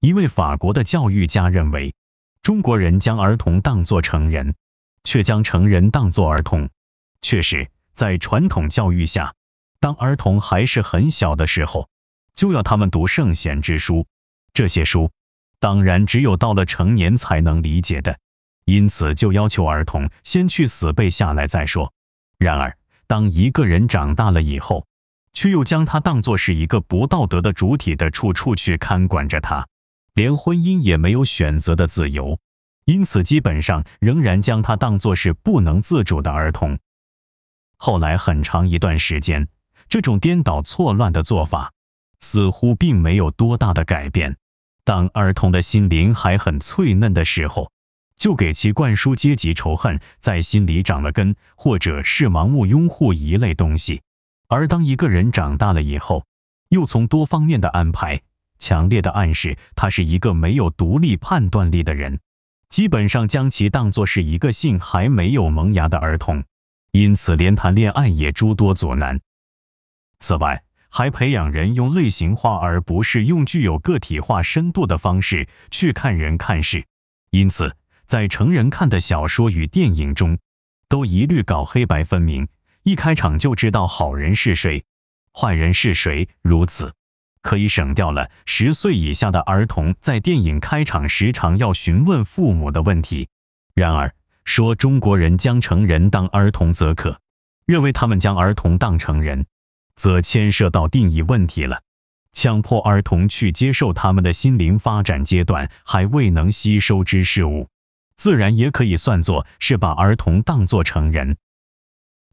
一位法国的教育家认为，中国人将儿童当作成人，却将成人当作儿童。确实，在传统教育下，当儿童还是很小的时候，就要他们读圣贤之书。这些书当然只有到了成年才能理解的，因此就要求儿童先去死背下来再说。然而，当一个人长大了以后，却又将他当作是一个不道德的主体的，处处去看管着他。连婚姻也没有选择的自由，因此基本上仍然将他当作是不能自主的儿童。后来很长一段时间，这种颠倒错乱的做法似乎并没有多大的改变。当儿童的心灵还很脆嫩的时候，就给其灌输阶级仇恨，在心里长了根，或者是盲目拥护一类东西。而当一个人长大了以后，又从多方面的安排。强烈的暗示，他是一个没有独立判断力的人，基本上将其当作是一个性还没有萌芽的儿童，因此连谈恋爱也诸多阻难。此外，还培养人用类型化而不是用具有个体化深度的方式去看人看事，因此在成人看的小说与电影中，都一律搞黑白分明，一开场就知道好人是谁，坏人是谁，如此。可以省掉了十岁以下的儿童在电影开场时常要询问父母的问题。然而，说中国人将成人当儿童则可，认为他们将儿童当成人，则牵涉到定义问题了。强迫儿童去接受他们的心灵发展阶段还未能吸收之事物，自然也可以算作是把儿童当作成人。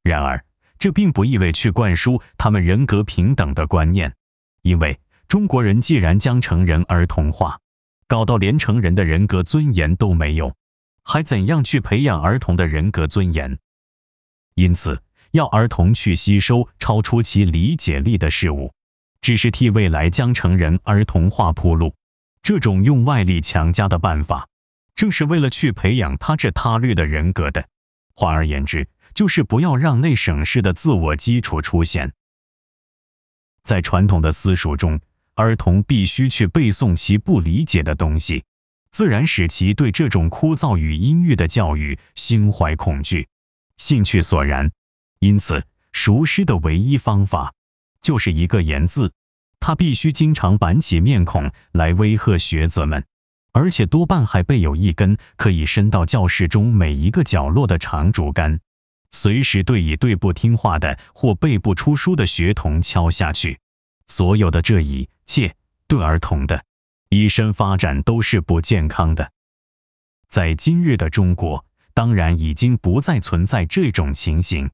然而，这并不意味去灌输他们人格平等的观念。因为中国人既然将成人儿童化，搞到连成人的人格尊严都没有，还怎样去培养儿童的人格尊严？因此，要儿童去吸收超出其理解力的事物，只是替未来将成人儿童化铺路。这种用外力强加的办法，正是为了去培养他治他律的人格的。换而言之，就是不要让内省式的自我基础出现。在传统的私塾中，儿童必须去背诵其不理解的东西，自然使其对这种枯燥与阴郁的教育心怀恐惧，兴趣索然。因此，熟师的唯一方法就是一个言字，他必须经常板起面孔来威吓学子们，而且多半还备有一根可以伸到教室中每一个角落的长竹竿。随时对已对不听话的或背不出书的学童敲下去，所有的这一切对儿童的一生发展都是不健康的。在今日的中国，当然已经不再存在这种情形。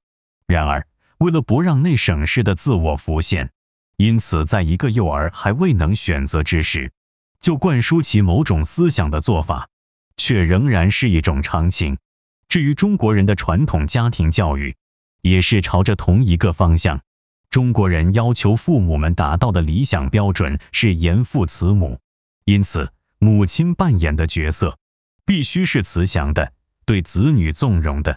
然而，为了不让内省市的自我浮现，因此，在一个幼儿还未能选择之时，就灌输其某种思想的做法，却仍然是一种常情。至于中国人的传统家庭教育，也是朝着同一个方向。中国人要求父母们达到的理想标准是严父慈母，因此母亲扮演的角色必须是慈祥的，对子女纵容的；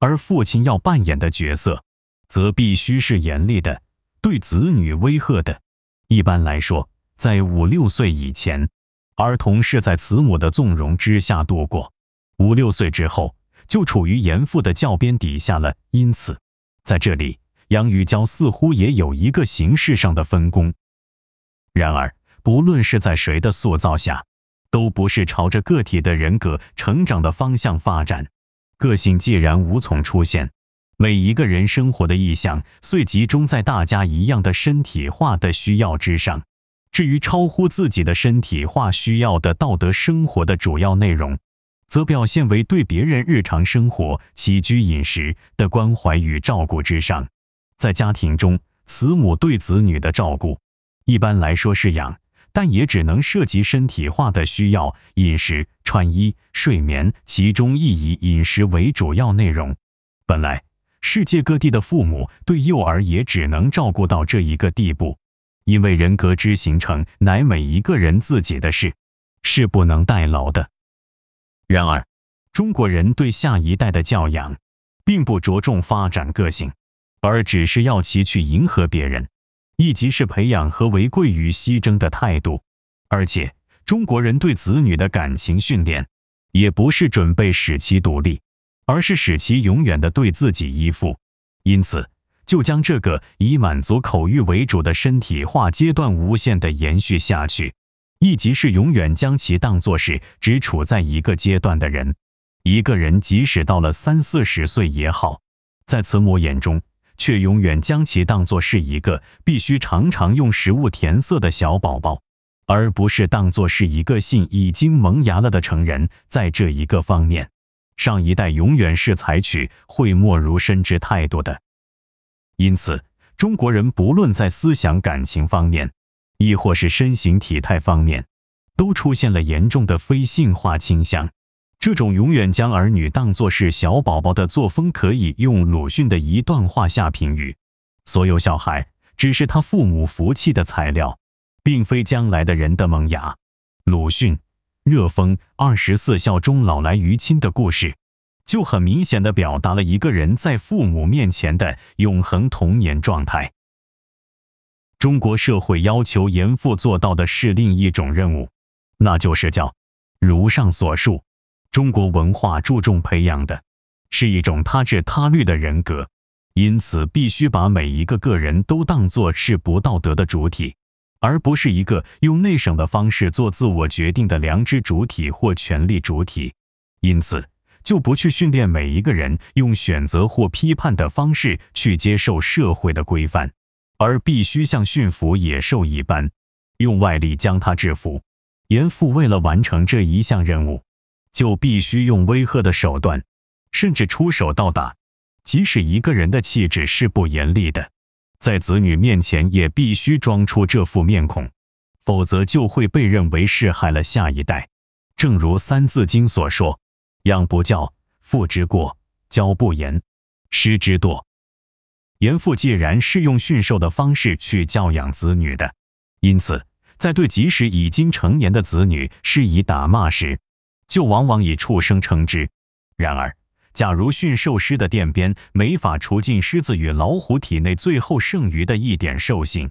而父亲要扮演的角色，则必须是严厉的，对子女威吓的。一般来说，在五六岁以前，儿童是在慈母的纵容之下度过；五六岁之后，就处于严父的教鞭底下了，因此，在这里，杨玉娇似乎也有一个形式上的分工。然而，不论是在谁的塑造下，都不是朝着个体的人格成长的方向发展。个性既然无从出现，每一个人生活的意向遂集中在大家一样的身体化的需要之上。至于超乎自己的身体化需要的道德生活的主要内容。则表现为对别人日常生活、起居、饮食的关怀与照顾之上。在家庭中，慈母对子女的照顾，一般来说是养，但也只能涉及身体化的需要：饮食、穿衣、睡眠，其中亦以饮食为主要内容。本来，世界各地的父母对幼儿也只能照顾到这一个地步，因为人格之形成乃每一个人自己的事，是不能代劳的。然而，中国人对下一代的教养，并不着重发展个性，而只是要其去迎合别人；亦即是培养和为贵于牺牲的态度。而且，中国人对子女的感情训练，也不是准备使其独立，而是使其永远的对自己依附。因此，就将这个以满足口欲为主的身体化阶段无限的延续下去。亦即是永远将其当作是只处在一个阶段的人。一个人即使到了三四十岁也好，在慈母眼中，却永远将其当作是一个必须常常用食物填塞的小宝宝，而不是当作是一个性已经萌芽了的成人。在这一个方面，上一代永远是采取讳莫如深之态度的。因此，中国人不论在思想感情方面，亦或是身形体态方面，都出现了严重的非性化倾向。这种永远将儿女当作是小宝宝的作风，可以用鲁迅的一段话下评语：“所有小孩只是他父母福气的材料，并非将来的人的萌芽。”鲁迅《热风》二十四孝中老来于亲的故事，就很明显的表达了一个人在父母面前的永恒童年状态。中国社会要求严父做到的是另一种任务，那就是叫如上所述，中国文化注重培养的是一种他治他律的人格，因此必须把每一个个人都当作是不道德的主体，而不是一个用内省的方式做自我决定的良知主体或权力主体，因此就不去训练每一个人用选择或批判的方式去接受社会的规范。而必须像驯服野兽一般，用外力将它制服。严父为了完成这一项任务，就必须用威吓的手段，甚至出手倒打。即使一个人的气质是不严厉的，在子女面前也必须装出这副面孔，否则就会被认为是害了下一代。正如《三字经》所说：“养不教，父之过；教不严，师之惰。”严父既然是用驯兽的方式去教养子女的，因此在对即使已经成年的子女施以打骂时，就往往以畜生称之。然而，假如驯兽师的电边没法除尽狮子与老虎体内最后剩余的一点兽性，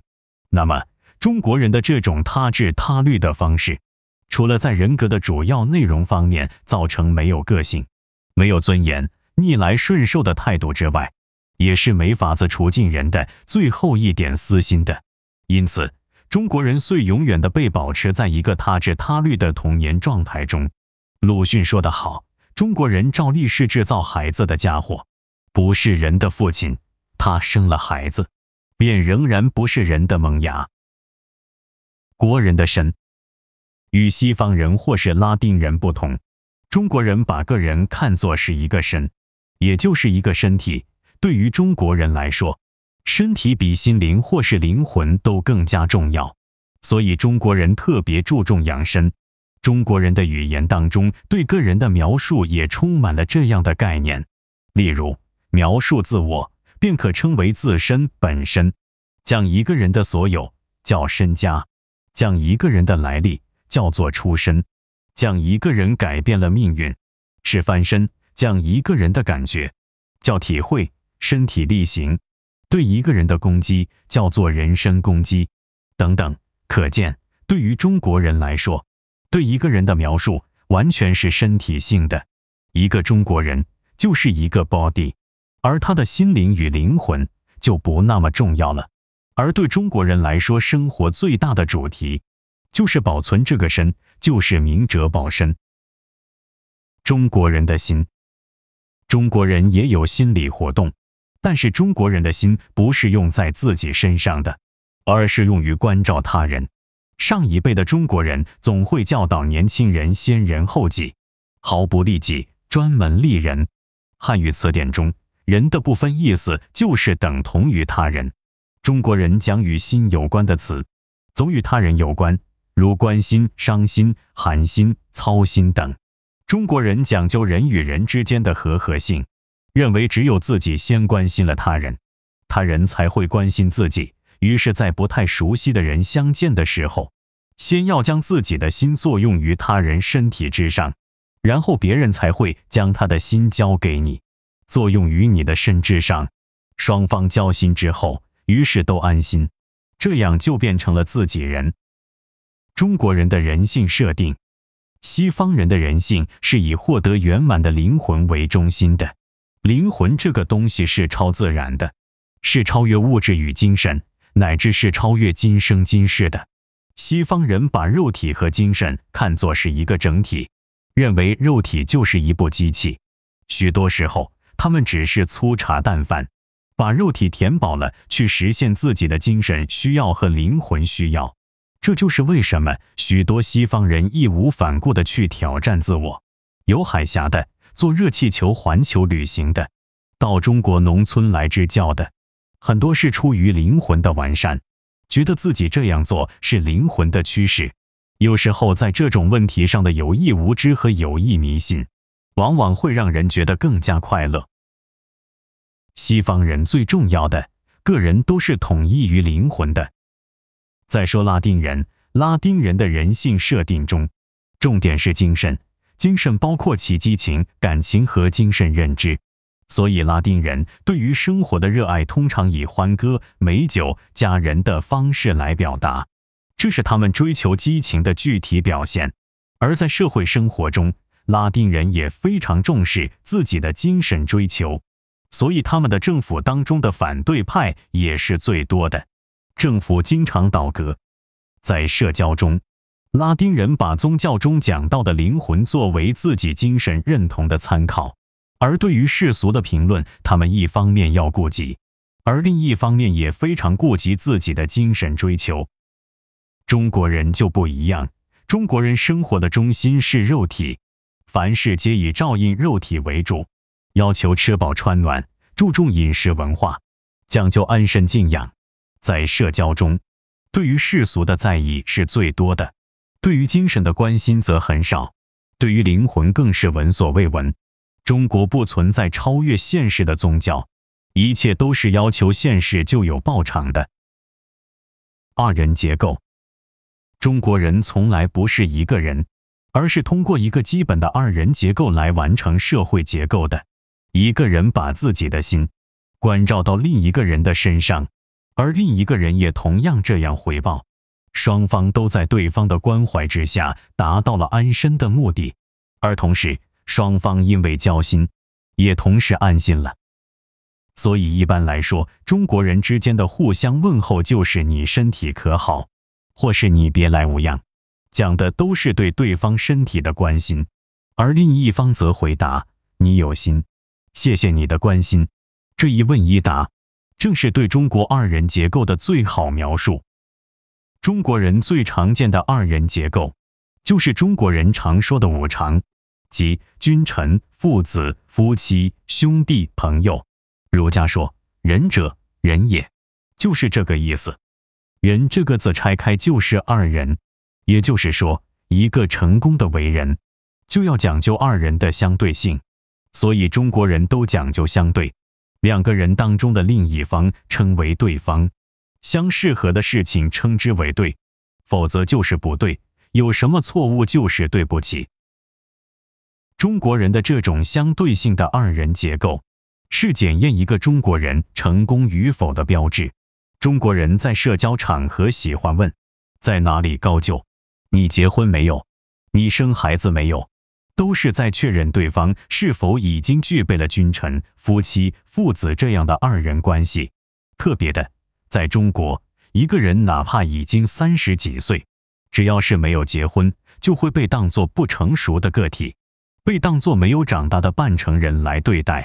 那么中国人的这种他治他律的方式，除了在人格的主要内容方面造成没有个性、没有尊严、逆来顺受的态度之外，也是没法子除尽人的最后一点私心的，因此中国人遂永远的被保持在一个他治他律的童年状态中。鲁迅说得好：“中国人照例是制造孩子的家伙，不是人的父亲。他生了孩子，便仍然不是人的萌芽。”国人的身与西方人或是拉丁人不同，中国人把个人看作是一个身，也就是一个身体。对于中国人来说，身体比心灵或是灵魂都更加重要，所以中国人特别注重养生。中国人的语言当中，对个人的描述也充满了这样的概念。例如，描述自我便可称为自身本身；讲一个人的所有叫身家；讲一个人的来历叫做出身；讲一个人改变了命运是翻身；讲一个人的感觉叫体会。身体力行，对一个人的攻击叫做人身攻击，等等。可见，对于中国人来说，对一个人的描述完全是身体性的。一个中国人就是一个 body，而他的心灵与灵魂就不那么重要了。而对中国人来说，生活最大的主题就是保存这个身，就是明哲保身。中国人的心，中国人也有心理活动。但是中国人的心不是用在自己身上的，而是用于关照他人。上一辈的中国人总会教导年轻人先人后己，毫不利己，专门利人。汉语词典中“人”的部分意思就是等同于他人。中国人讲与心有关的词总与他人有关，如关心、伤心、寒心、操心等。中国人讲究人与人之间的合和性。认为只有自己先关心了他人，他人才会关心自己。于是，在不太熟悉的人相见的时候，先要将自己的心作用于他人身体之上，然后别人才会将他的心交给你，作用于你的身之上。双方交心之后，于是都安心，这样就变成了自己人。中国人的人性设定，西方人的人性是以获得圆满的灵魂为中心的。灵魂这个东西是超自然的，是超越物质与精神，乃至是超越今生今世的。西方人把肉体和精神看作是一个整体，认为肉体就是一部机器。许多时候，他们只是粗茶淡饭，把肉体填饱了，去实现自己的精神需要和灵魂需要。这就是为什么许多西方人义无反顾地去挑战自我。有海峡的。做热气球环球旅行的，到中国农村来支教的，很多是出于灵魂的完善，觉得自己这样做是灵魂的驱使。有时候，在这种问题上的有意无知和有意迷信，往往会让人觉得更加快乐。西方人最重要的个人都是统一于灵魂的。再说拉丁人，拉丁人的人性设定中，重点是精神。精神包括其激情、感情和精神认知，所以拉丁人对于生活的热爱通常以欢歌、美酒、家人的方式来表达，这是他们追求激情的具体表现。而在社会生活中，拉丁人也非常重视自己的精神追求，所以他们的政府当中的反对派也是最多的，政府经常倒戈。在社交中。拉丁人把宗教中讲到的灵魂作为自己精神认同的参考，而对于世俗的评论，他们一方面要顾及，而另一方面也非常顾及自己的精神追求。中国人就不一样，中国人生活的中心是肉体，凡事皆以照应肉体为主，要求吃饱穿暖，注重饮食文化，讲究安身静养。在社交中，对于世俗的在意是最多的。对于精神的关心则很少，对于灵魂更是闻所未闻。中国不存在超越现实的宗教，一切都是要求现实就有报偿的。二人结构，中国人从来不是一个人，而是通过一个基本的二人结构来完成社会结构的。一个人把自己的心关照到另一个人的身上，而另一个人也同样这样回报。双方都在对方的关怀之下达到了安身的目的，而同时双方因为交心，也同时安心了。所以一般来说，中国人之间的互相问候就是“你身体可好”或是“你别来无恙”，讲的都是对对方身体的关心，而另一方则回答“你有心，谢谢你的关心”。这一问一答，正是对中国二人结构的最好描述。中国人最常见的二人结构，就是中国人常说的五常，即君臣、父子、夫妻、兄弟、朋友。儒家说“仁者仁也”，就是这个意思。仁这个字拆开就是二人，也就是说，一个成功的为人，就要讲究二人的相对性。所以，中国人都讲究相对，两个人当中的另一方称为对方。相适合的事情称之为对，否则就是不对。有什么错误就是对不起。中国人的这种相对性的二人结构，是检验一个中国人成功与否的标志。中国人在社交场合喜欢问：在哪里高就？你结婚没有？你生孩子没有？都是在确认对方是否已经具备了君臣、夫妻、父子这样的二人关系。特别的。在中国，一个人哪怕已经三十几岁，只要是没有结婚，就会被当作不成熟的个体，被当作没有长大的半成人来对待；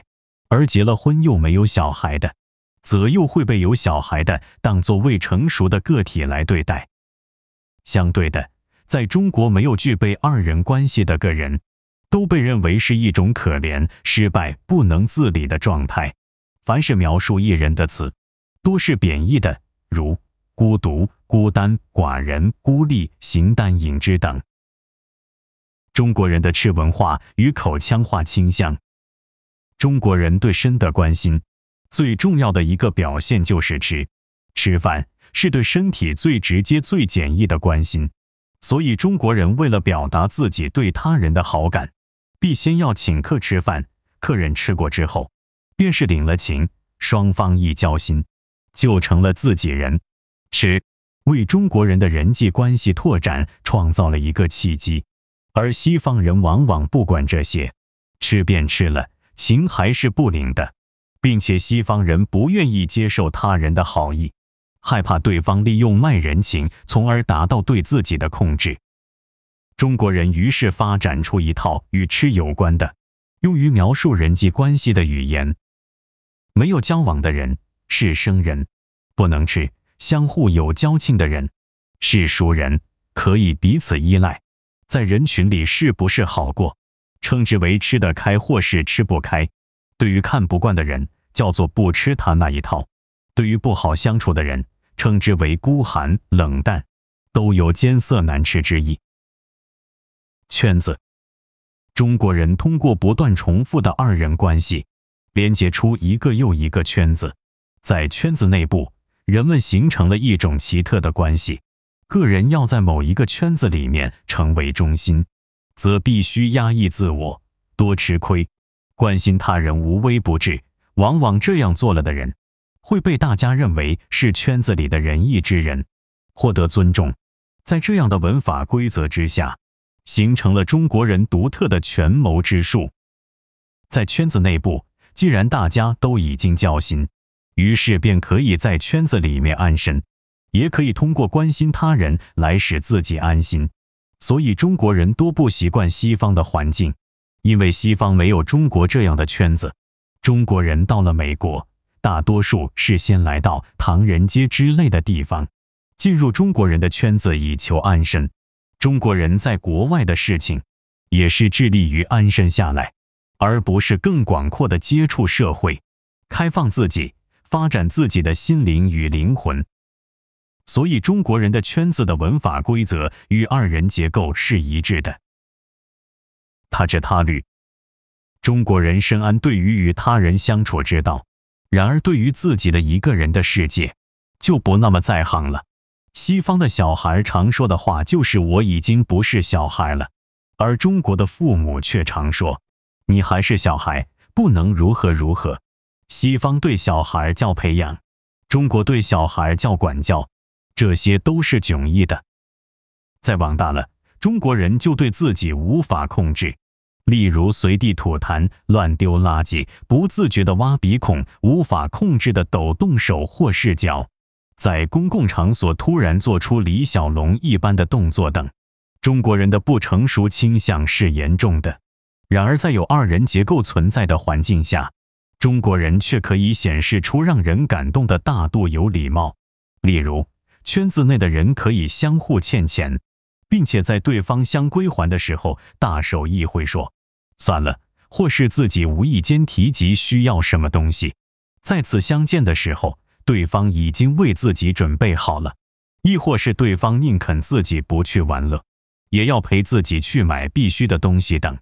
而结了婚又没有小孩的，则又会被有小孩的当作未成熟的个体来对待。相对的，在中国，没有具备二人关系的个人，都被认为是一种可怜、失败、不能自理的状态。凡是描述一人的词。多是贬义的，如孤独、孤单、寡人、孤立、形单影只等。中国人的吃文化与口腔化倾向，中国人对身的关心最重要的一个表现就是吃，吃饭是对身体最直接、最简易的关心。所以中国人为了表达自己对他人的好感，必先要请客吃饭，客人吃过之后，便是领了情，双方一交心。就成了自己人，吃为中国人的人际关系拓展创造了一个契机，而西方人往往不管这些，吃便吃了，情还是不灵的，并且西方人不愿意接受他人的好意，害怕对方利用卖人情，从而达到对自己的控制。中国人于是发展出一套与吃有关的，用于描述人际关系的语言，没有交往的人。是生人不能吃，相互有交情的人是熟人，可以彼此依赖。在人群里是不是好过，称之为吃得开或是吃不开。对于看不惯的人，叫做不吃他那一套；对于不好相处的人，称之为孤寒冷淡，都有艰涩难吃之意。圈子，中国人通过不断重复的二人关系，连接出一个又一个圈子。在圈子内部，人们形成了一种奇特的关系。个人要在某一个圈子里面成为中心，则必须压抑自我，多吃亏，关心他人无微不至。往往这样做了的人，会被大家认为是圈子里的仁义之人，获得尊重。在这样的文法规则之下，形成了中国人独特的权谋之术。在圈子内部，既然大家都已经交心。于是便可以在圈子里面安身，也可以通过关心他人来使自己安心。所以中国人多不习惯西方的环境，因为西方没有中国这样的圈子。中国人到了美国，大多数是先来到唐人街之类的地方，进入中国人的圈子以求安身。中国人在国外的事情，也是致力于安身下来，而不是更广阔的接触社会，开放自己。发展自己的心灵与灵魂，所以中国人的圈子的文法规则与二人结构是一致的。他知他律，中国人深谙对于与他人相处之道，然而对于自己的一个人的世界，就不那么在行了。西方的小孩常说的话就是“我已经不是小孩了”，而中国的父母却常说“你还是小孩，不能如何如何”。西方对小孩叫培养，中国对小孩叫管教，这些都是迥异的。再往大了，中国人就对自己无法控制，例如随地吐痰、乱丢垃圾、不自觉的挖鼻孔、无法控制的抖动手或视角，在公共场所突然做出李小龙一般的动作等。中国人的不成熟倾向是严重的。然而，在有二人结构存在的环境下，中国人却可以显示出让人感动的大度、有礼貌。例如，圈子内的人可以相互欠钱，并且在对方相归还的时候，大手一挥说“算了”，或是自己无意间提及需要什么东西，在次相见的时候，对方已经为自己准备好了；亦或是对方宁肯自己不去玩乐，也要陪自己去买必须的东西等。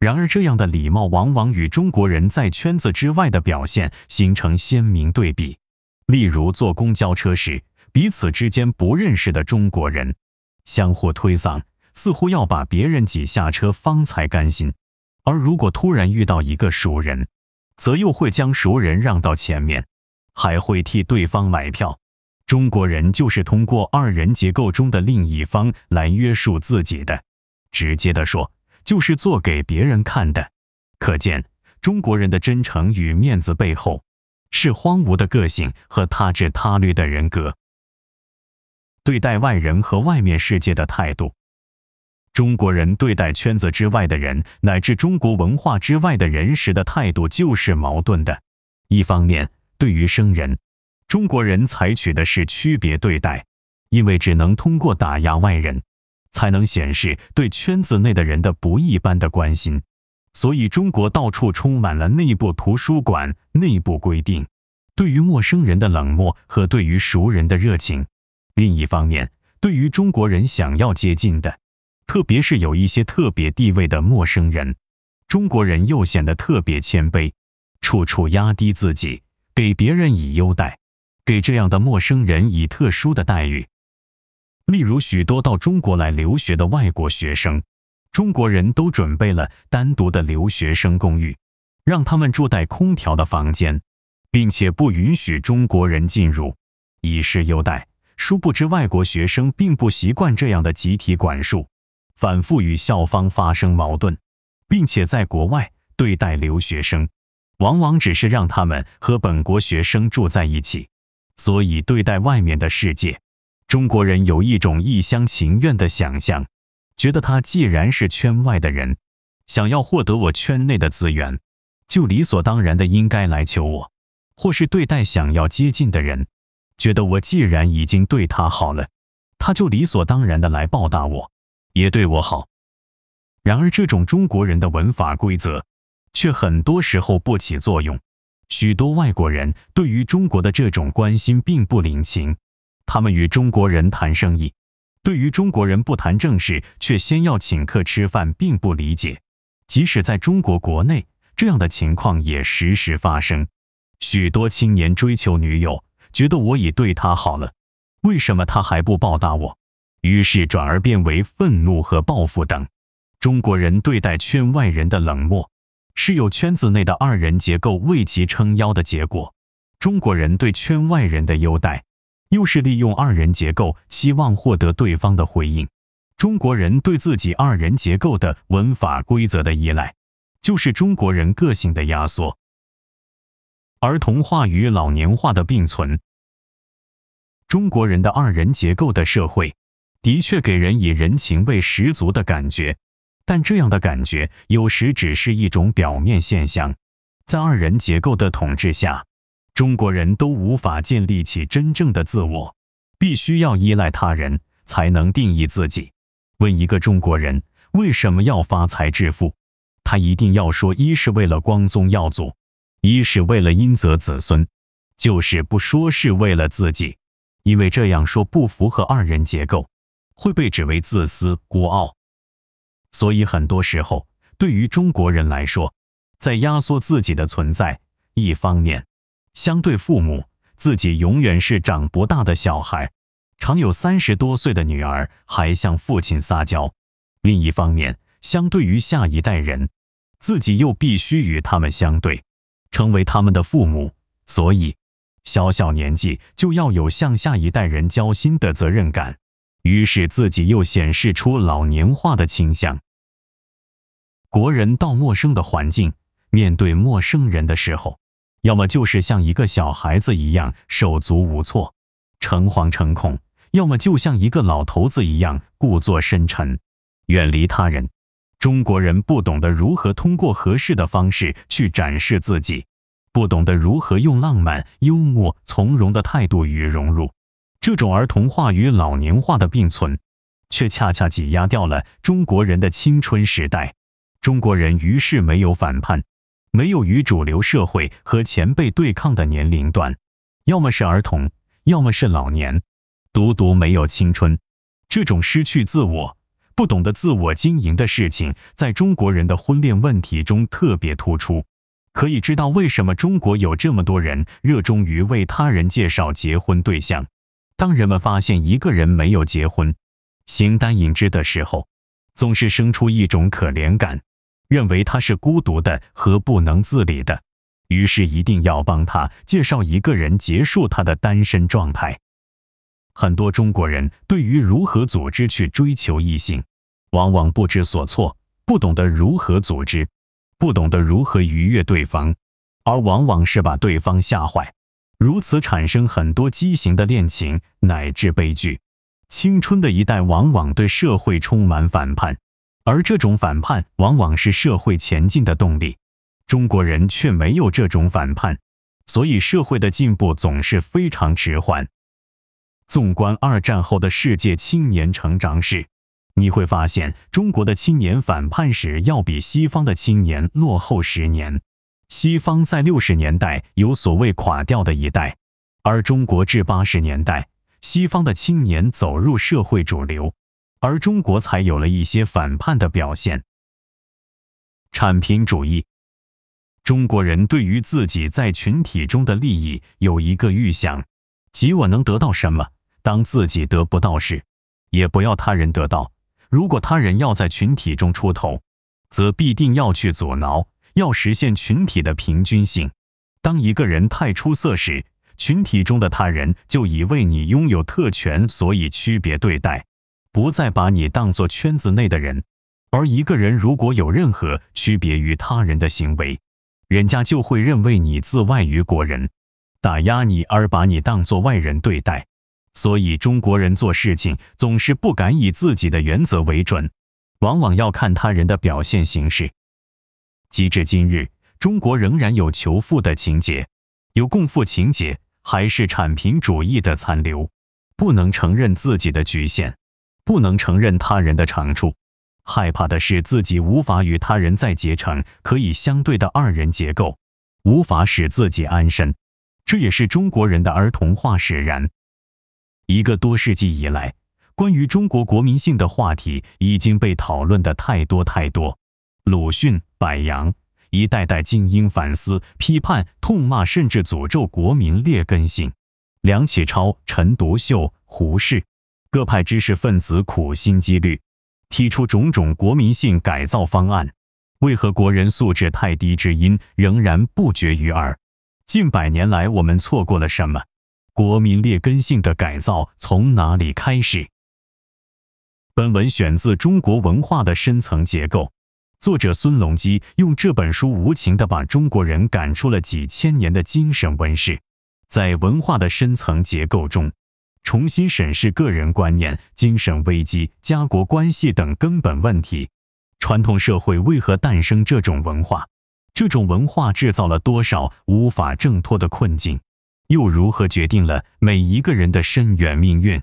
然而，这样的礼貌往往与中国人在圈子之外的表现形成鲜明对比。例如，坐公交车时，彼此之间不认识的中国人相互推搡，似乎要把别人挤下车方才甘心；而如果突然遇到一个熟人，则又会将熟人让到前面，还会替对方买票。中国人就是通过二人结构中的另一方来约束自己的。直接的说。就是做给别人看的，可见中国人的真诚与面子背后，是荒芜的个性和他治他律的人格。对待外人和外面世界的态度，中国人对待圈子之外的人乃至中国文化之外的人时的态度就是矛盾的。一方面，对于生人，中国人采取的是区别对待，因为只能通过打压外人。才能显示对圈子内的人的不一般的关心，所以中国到处充满了内部图书馆、内部规定，对于陌生人的冷漠和对于熟人的热情。另一方面，对于中国人想要接近的，特别是有一些特别地位的陌生人，中国人又显得特别谦卑，处处压低自己，给别人以优待，给这样的陌生人以特殊的待遇。例如，许多到中国来留学的外国学生，中国人都准备了单独的留学生公寓，让他们住带空调的房间，并且不允许中国人进入，以示优待。殊不知，外国学生并不习惯这样的集体管束，反复与校方发生矛盾，并且在国外对待留学生，往往只是让他们和本国学生住在一起，所以对待外面的世界。中国人有一种一厢情愿的想象，觉得他既然是圈外的人，想要获得我圈内的资源，就理所当然的应该来求我，或是对待想要接近的人，觉得我既然已经对他好了，他就理所当然的来报答我，也对我好。然而，这种中国人的文法规则却很多时候不起作用，许多外国人对于中国的这种关心并不领情。他们与中国人谈生意，对于中国人不谈正事却先要请客吃饭，并不理解。即使在中国国内，这样的情况也时时发生。许多青年追求女友，觉得我已对她好了，为什么她还不报答我？于是转而变为愤怒和报复等。中国人对待圈外人的冷漠，是有圈子内的二人结构为其撑腰的结果。中国人对圈外人的优待。又是利用二人结构，希望获得对方的回应。中国人对自己二人结构的文法规则的依赖，就是中国人个性的压缩。儿童化与老年化的并存，中国人的二人结构的社会，的确给人以人情味十足的感觉，但这样的感觉有时只是一种表面现象，在二人结构的统治下。中国人都无法建立起真正的自我，必须要依赖他人才能定义自己。问一个中国人为什么要发财致富，他一定要说：一是为了光宗耀祖，一是为了荫泽子孙，就是不说是为了自己，因为这样说不符合二人结构，会被指为自私孤傲。所以很多时候，对于中国人来说，在压缩自己的存在，一方面。相对父母，自己永远是长不大的小孩，常有三十多岁的女儿还向父亲撒娇。另一方面，相对于下一代人，自己又必须与他们相对，成为他们的父母。所以，小小年纪就要有向下一代人交心的责任感，于是自己又显示出老年化的倾向。国人到陌生的环境，面对陌生人的时候。要么就是像一个小孩子一样手足无措、诚惶诚恐；要么就像一个老头子一样故作深沉、远离他人。中国人不懂得如何通过合适的方式去展示自己，不懂得如何用浪漫、幽默、从容的态度与融入。这种儿童化与老年化的并存，却恰恰挤压掉了中国人的青春时代。中国人于是没有反叛。没有与主流社会和前辈对抗的年龄段，要么是儿童，要么是老年，独独没有青春。这种失去自我、不懂得自我经营的事情，在中国人的婚恋问题中特别突出。可以知道，为什么中国有这么多人热衷于为他人介绍结婚对象。当人们发现一个人没有结婚、形单影只的时候，总是生出一种可怜感。认为他是孤独的和不能自理的，于是一定要帮他介绍一个人，结束他的单身状态。很多中国人对于如何组织去追求异性，往往不知所措，不懂得如何组织，不懂得如何愉悦对方，而往往是把对方吓坏，如此产生很多畸形的恋情乃至悲剧。青春的一代往往对社会充满反叛。而这种反叛往往是社会前进的动力，中国人却没有这种反叛，所以社会的进步总是非常迟缓。纵观二战后的世界青年成长史，你会发现中国的青年反叛史要比西方的青年落后十年。西方在六十年代有所谓“垮掉的一代”，而中国至八十年代，西方的青年走入社会主流。而中国才有了一些反叛的表现。产品主义，中国人对于自己在群体中的利益有一个预想，即我能得到什么。当自己得不到时，也不要他人得到。如果他人要在群体中出头，则必定要去阻挠，要实现群体的平均性。当一个人太出色时，群体中的他人就以为你拥有特权，所以区别对待。不再把你当做圈子内的人，而一个人如果有任何区别于他人的行为，人家就会认为你自外于国人，打压你而把你当做外人对待。所以，中国人做事情总是不敢以自己的原则为准，往往要看他人的表现形式。及至今日，中国仍然有求富的情节，有共富情节，还是产平主义的残留，不能承认自己的局限。不能承认他人的长处，害怕的是自己无法与他人再结成可以相对的二人结构，无法使自己安身。这也是中国人的儿童化使然。一个多世纪以来，关于中国国民性的话题已经被讨论的太多太多。鲁迅、柏杨一代代精英反思、批判、痛骂，甚至诅咒国民劣根性。梁启超、陈独秀、胡适。各派知识分子苦心积虑，提出种种国民性改造方案，为何国人素质太低之因仍然不绝于耳？近百年来，我们错过了什么？国民劣根性的改造从哪里开始？本文选自《中国文化的深层结构》，作者孙隆基用这本书无情地把中国人赶出了几千年的精神温室，在文化的深层结构中。重新审视个人观念、精神危机、家国关系等根本问题，传统社会为何诞生这种文化？这种文化制造了多少无法挣脱的困境？又如何决定了每一个人的深远命运？